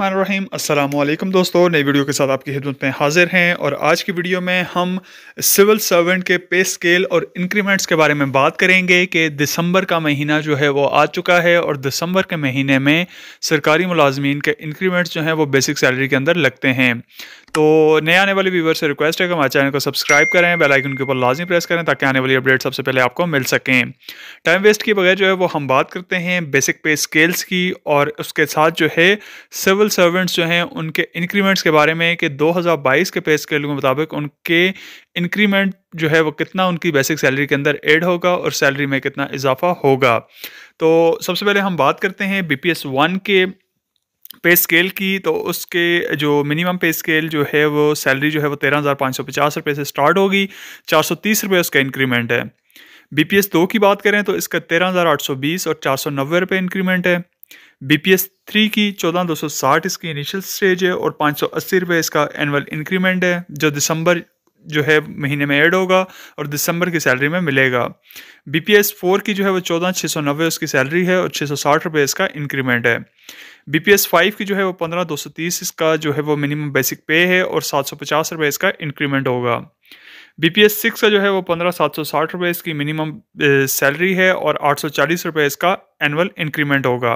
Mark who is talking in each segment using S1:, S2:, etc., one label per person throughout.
S1: रहीम अस्सलाम दोस्तों नई वीडियो के साथ आपकी खिदमत में हाजिर हैं और आज की वीडियो में हम सिविल सर्वेंट के पे स्केल और इंक्रीमेंट्स के बारे में बात करेंगे कि दिसंबर का महीना जो है वो आ चुका है और दिसंबर के महीने में सरकारी मुलाजमीन के इंक्रीमेंट्स जो हैं वो बेसिक सैलरी के अंदर लगते हैं तो नए आने वाले व्यूवर से रिक्वेस्ट है कि हमारे चैनल को सब्सक्राइब करें बेल आइकन के ऊपर लाजमी प्रेस करें ताकि आने वाली अपडेट सबसे पहले आपको मिल सकें टाइम वेस्ट के बगैर जो है वो हम बात करते हैं बेसिक पे स्केल्स की और उसके साथ जो है सिविल सिविल सर्वेंट्स जो हैं उनके इंक्रीमेंट्स के बारे में कि 2022 के पे स्केल के मुताबिक उनके इंक्रीमेंट जो है वो कितना उनकी बेसिक सैलरी के अंदर एड होगा और सैलरी में कितना इजाफा होगा तो सबसे पहले हम बात करते हैं बी पी के पे स्केल की तो उसके जो मिनिमम पे स्केल जो है वो सैलरी जो है वो तेरह हज़ार पाँच सौ पचास रुपये से स्टार्ट होगी चार सौ तीस रुपये उसका इंक्रीमेंट है बी पी दो की बात करें तो इसका तेरह हज़ार आठ सौ बीस और चार सौ नब्बे रुपये इंक्रीमेंट है बीपीएस थ्री की चौदह दो सौ साठ इसकी इनिशियल स्टेज है और पाँच सौ अस्सी रुपये इसका एनअल इंक्रीमेंट है जो दिसंबर जो है महीने में ऐड होगा और दिसंबर की सैलरी में मिलेगा बी पी एस फोर की जो है वो चौदह छः सौ नब्बे उसकी सैलरी है और छः सौ साठ रुपये इसका इंक्रीमेंट है बी पी एस फाइव की जो है वो पंद्रह दो सौ तीस इसका जो है वो मिनिमम बेसिक पे है और सात सौ पचास रुपये इसका इंक्रीमेंट होगा बी पी एस सिक्स का जो है वो पंद्रह सात सौ साठ रुपये इसकी मिनिमम सैलरी है और आठ सौ चालीस रुपये इसका एनुअल इंक्रीमेंट होगा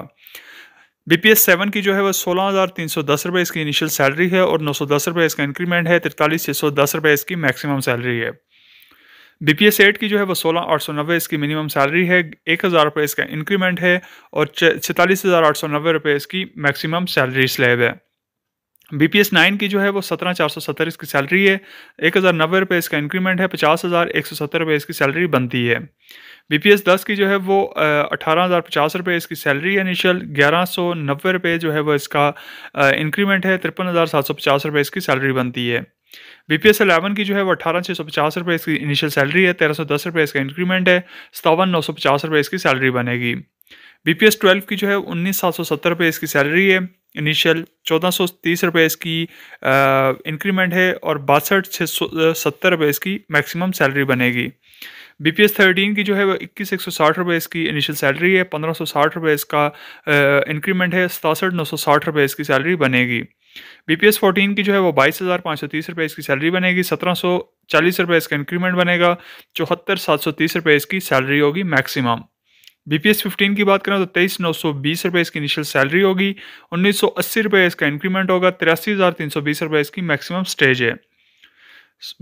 S1: बी पी एस सेवन की जो है वह सोलह हज़ार तीन सौ दस रुपये इसकी इनिशियल सैलरी है और नौ सौ दस रुपये इसका इंक्रीमेंट है तिरतालीस छः सौ दस रुपये इसकी मैक्सिमम सैलरी है बी पी एस एट की जो है वह सोलह आठ सौ नब्बे इसकी मिनिमम सैलरी है एक हज़ार रुपये इसका इंक्रीमेंट है और छतालीस हज़ार आठ सौ नब्बे रुपये इसकी मैक्सिमम सैलरी स्लैब है बी पी एस नाइन की जो है वो सत्रह चार सौ सत्तर इसकी सैलरी है एक हज़ार नब्बे रुपये इसका इंक्रीमेंट है पचास हज़ार एक सौ सत्तर रुपये इसकी सैलरी बनती है बी पी एस दस की जो है वो अठारह हज़ार पचास रुपये इसकी सैलरी है इनिशियल ग्यारह सौ नब्बे रुपये जो है वो इसका इंक्रीमेंट है तिरपन हज़ार सात सौ पचास रुपये इसकी सैलरी बनती है बी पी एस अलेवन की जो है वो अठारह छः सौ पचास रुपये इसकी इनिशियल सैलरी है तेरह सौ दस रुपये इसका इंक्रीमेंट है सतावन नौ सौ पचास रुपये इसकी सैलरी बनेगी बी पी एस ट्वेल्व की जो है उन्नीस सात सौ सत्तर रुपये इसकी सैलरी है इनिशियल चौदह सौ तीस रुपये इसकी इंक्रीमेंट है और बासठ छः सौ सत्तर रुपये इसकी मैक्सिमम सैलरी बनेगी बी पी एस थर्टीन की जो है वह इक्कीस एक सौ साठ रुपये इसकी इनिशियल सैलरी है पंद्रह सौ साठ रुपये इसका इंक्रीमेंट है सतासठ नौ सौ साठ रुपये इसकी सैलरी बनेगी बी पी एस फोर्टीन की जो है वो बाईस हज़ार पाँच सौ तीस रुपये इसकी सैलरी बनेगी सत्रह सौ चालीस रुपये इसका इंक्रीमेंट बनेगा चौहत्तर सात सौ तीस रुपये इसकी सैलरी होगी मैक्सिमम बीपीएस 15 की बात करें तो तेईस नौ सौ बीस रुपये इसकी इनिशियल सैलरी होगी उन्नीस सौ अस्सी रुपये इसका इंक्रीमेंट होगा तिरासी हज़ार तीन सौ बीस रुपये इसकी मैक्सिमम स्टेज है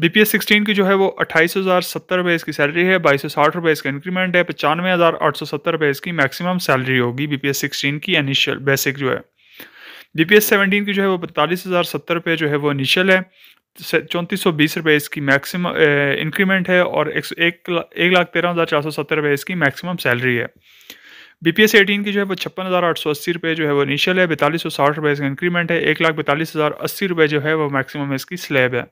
S1: बी पी सिक्सटीन की जो है वो अट्ठाईस हज़ार सत्तर रुपये इसकी सैलरी है बाईस सौ साठ रुपये इसका इंक्रीमेंट है पचानवे हज़ार आठ सौ सत्तर रुपये इसकी मैक्सिमम सैलरी होगी बी पी एस सिक्सटीन की इनिशियल बेसिक जो है बी पी एस सेवनटीन की जो है वो पैंतालीस हज़ार सत्तर रुपये जो है वो इनिशियल है चौंतीस सौ बीस रुपये इसकी मैक्सिम इंक्रीमेंट है और एक एक लाख तेरह हज़ार चार सौ सत्तर रुपये इसकी मैक्सिमम सैलरी है बी पी एस एटीन की जो है वो छप्पन हज़ार आठ सौ अस्सी रुपये जो है वो इनिशियल है बैतालीस सौ साठ रुपये इसका इंक्रीमेंट है एक लाख बैतालीस हज़ार अस्सी रुपये जो है वो मैक्सिमम इसकी स्लैब है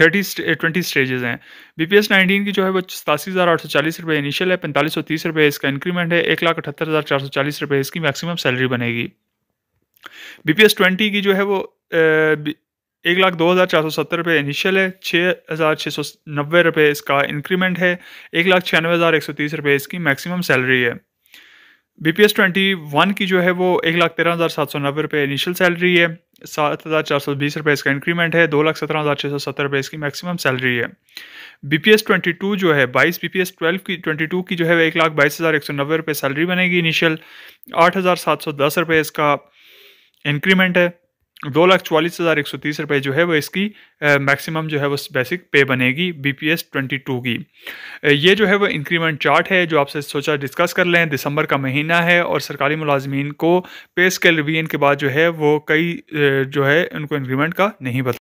S1: थर्टी ट्वेंटी स्टेजेस हैं बी पी एस नाइनटीन की जो है वो सतासी हज़ार आठ सौ चालीस रुपये इनिशियल है पैंतालीस सौ तीस रुपये इसका इंक्रीमेंट है एक लाख अठहत्तर हज़ार चार सौ चालीस रुपये इसकी मैक्सिमम सैलरी बनेगी बी पी एस ट्वेंटी की जो है वो एक लाख दो हज़ार चार सौ सत्तर रुपये इनिशियल है छः हज़ार छः सौ नब्बे रुपये इसका इंक्रीमेंट है एक लाख छियानवे हज़ार एक सौ तीस रुपये इसकी मैक्सिमम सैलरी है B P S twenty one की जो है वो एक लाख तेरह हज़ार सात सौ नब्बे रुपये इनिशियल सैलरी है सात हज़ार चार सौ बीस रुपये इसका इंक्रीमेंट है दो लाख सत्रह हज़ार छः सौ सत्तर रुपये इसकी मैक्सिमम सैलरी है B P S twenty two जो है बाईस बी पी एस ट्वेल्व की ट्वेंटी टू की जो है एक लाख बाईस हज़ार एक सौ नब्बे रुपये सैलरी बनेगी इनिशियल आठ हज़ार सात सौ दस रुपये इसका इंक्रीमेंट है दो लाख चवालीस हज़ार एक सौ तीस रुपये जो है वो इसकी मैक्सिमम जो है वो बेसिक पे बनेगी B P S twenty two की ये जो है वो इंक्रीमेंट चार्ट है जो आपसे सोचा डिस्कस कर लें दिसंबर का महीना है और सरकारी मुलाजमीन को पे स्केल रिवीजन के बाद जो है वो कई जो है उनको इंक्रीमेंट का नहीं बता